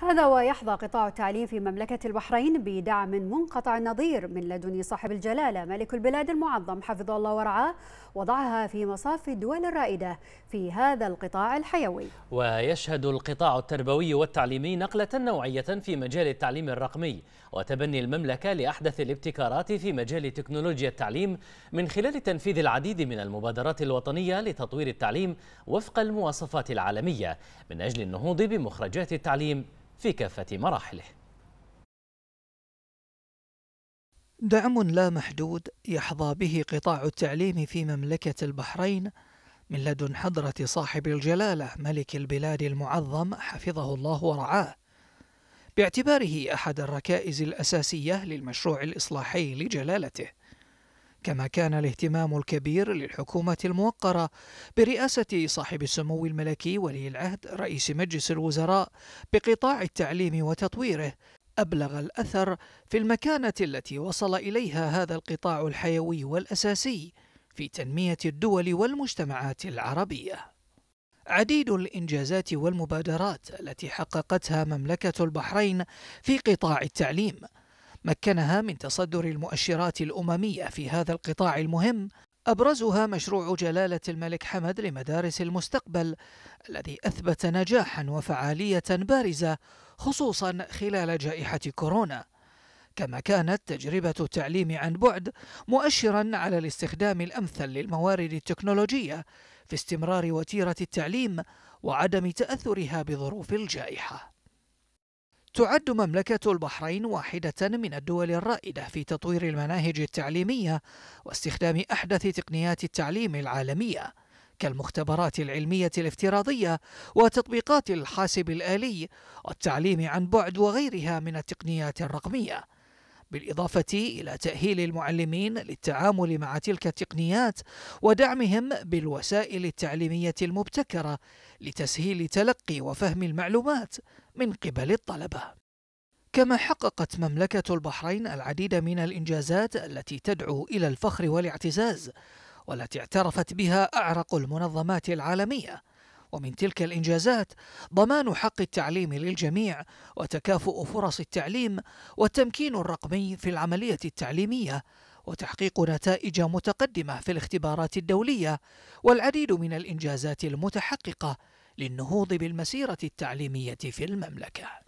هذا ويحظى قطاع التعليم في مملكة البحرين بدعم منقطع النظير من لدن صاحب الجلالة ملك البلاد المعظم حفظه الله ورعاه وضعها في مصاف الدول الرائدة في هذا القطاع الحيوي ويشهد القطاع التربوي والتعليمي نقلة نوعية في مجال التعليم الرقمي وتبني المملكة لأحدث الابتكارات في مجال تكنولوجيا التعليم من خلال تنفيذ العديد من المبادرات الوطنية لتطوير التعليم وفق المواصفات العالمية من أجل النهوض بمخرجات التعليم في كافة مراحله دعم لا محدود يحظى به قطاع التعليم في مملكة البحرين من لدن حضرة صاحب الجلالة ملك البلاد المعظم حفظه الله ورعاه باعتباره أحد الركائز الأساسية للمشروع الإصلاحي لجلالته كما كان الاهتمام الكبير للحكومة الموقرة برئاسة صاحب السمو الملكي ولي العهد رئيس مجلس الوزراء بقطاع التعليم وتطويره أبلغ الأثر في المكانة التي وصل إليها هذا القطاع الحيوي والأساسي في تنمية الدول والمجتمعات العربية. عديد الإنجازات والمبادرات التي حققتها مملكة البحرين في قطاع التعليم مكنها من تصدر المؤشرات الأممية في هذا القطاع المهم أبرزها مشروع جلالة الملك حمد لمدارس المستقبل الذي أثبت نجاحا وفعالية بارزة خصوصا خلال جائحة كورونا كما كانت تجربة التعليم عن بعد مؤشرا على الاستخدام الأمثل للموارد التكنولوجية في استمرار وتيرة التعليم وعدم تأثرها بظروف الجائحة تعد مملكة البحرين واحدة من الدول الرائدة في تطوير المناهج التعليمية واستخدام أحدث تقنيات التعليم العالمية كالمختبرات العلمية الافتراضية وتطبيقات الحاسب الآلي والتعليم عن بعد وغيرها من التقنيات الرقمية بالإضافة إلى تأهيل المعلمين للتعامل مع تلك التقنيات ودعمهم بالوسائل التعليمية المبتكرة لتسهيل تلقي وفهم المعلومات من قبل الطلبة. كما حققت مملكة البحرين العديد من الإنجازات التي تدعو إلى الفخر والاعتزاز والتي اعترفت بها أعرق المنظمات العالمية ومن تلك الانجازات ضمان حق التعليم للجميع وتكافؤ فرص التعليم والتمكين الرقمي في العمليه التعليميه وتحقيق نتائج متقدمه في الاختبارات الدوليه والعديد من الانجازات المتحققه للنهوض بالمسيره التعليميه في المملكه